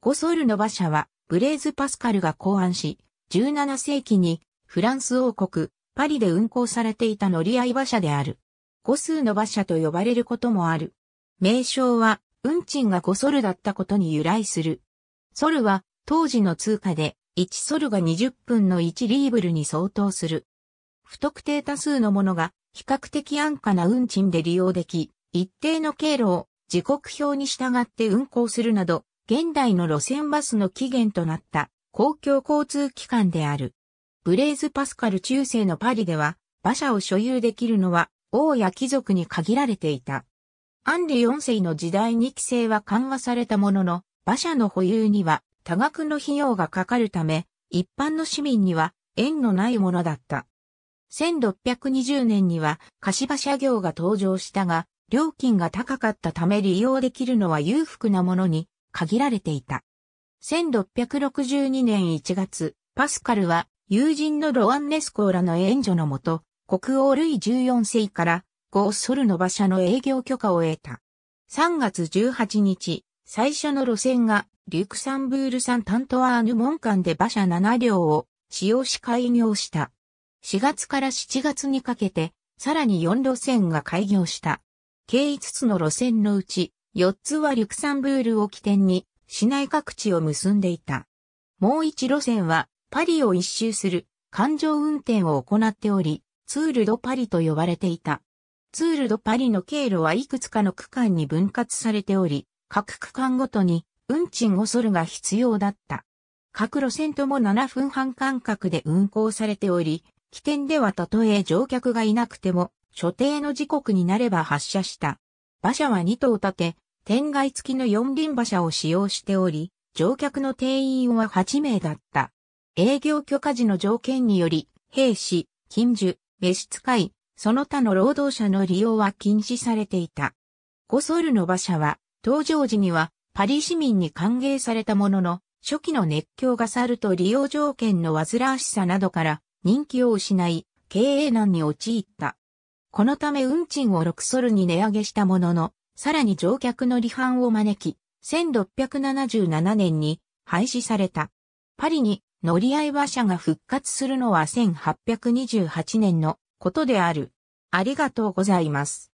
ゴソルの馬車は、ブレーズ・パスカルが考案し、17世紀にフランス王国、パリで運行されていた乗り合い馬車である。ゴーの馬車と呼ばれることもある。名称は、運賃が5ソルだったことに由来する。ソルは、当時の通貨で、1ソルが20分の1リーブルに相当する。不特定多数のものが、比較的安価な運賃で利用でき、一定の経路を時刻表に従って運行するなど、現代の路線バスの起源となった公共交通機関である。ブレーズ・パスカル中世のパリでは、馬車を所有できるのは王や貴族に限られていた。アンリ4世の時代に規制は緩和されたものの、馬車の保有には多額の費用がかかるため、一般の市民には縁のないものだった。1620年には貸馬車業が登場したが、料金が高かったため利用できるのは裕福なものに限られていた。1662年1月、パスカルは友人のロアンネスコーラの援助のもと、国王ルイ14世からゴーソルの馬車の営業許可を得た。3月18日、最初の路線がリュクサンブールん・タントワーヌ門間で馬車7両を使用し開業した。4月から7月にかけて、さらに4路線が開業した。計5つの路線のうち、4つはリュクサンブールを起点に市内各地を結んでいた。もう1路線はパリを一周する環状運転を行っており、ツールドパリと呼ばれていた。ツールドパリの経路はいくつかの区間に分割されており、各区間ごとに運賃をソルが必要だった。各路線とも7分半間隔で運行されており、起点ではたとえ乗客がいなくても、所定の時刻になれば発車した馬車は2頭立て、天外付きの四輪馬車を使用しており、乗客の定員は8名だった。営業許可時の条件により、兵士、近樹、召使い、その他の労働者の利用は禁止されていた。ゴソルの馬車は、登場時にはパリ市民に歓迎されたものの、初期の熱狂が去ると利用条件の煩わしさなどから人気を失い、経営難に陥った。このため運賃を6ソルに値上げしたものの、さらに乗客の離反を招き、1677年に廃止された。パリに乗り合い馬車が復活するのは1828年のことである。ありがとうございます。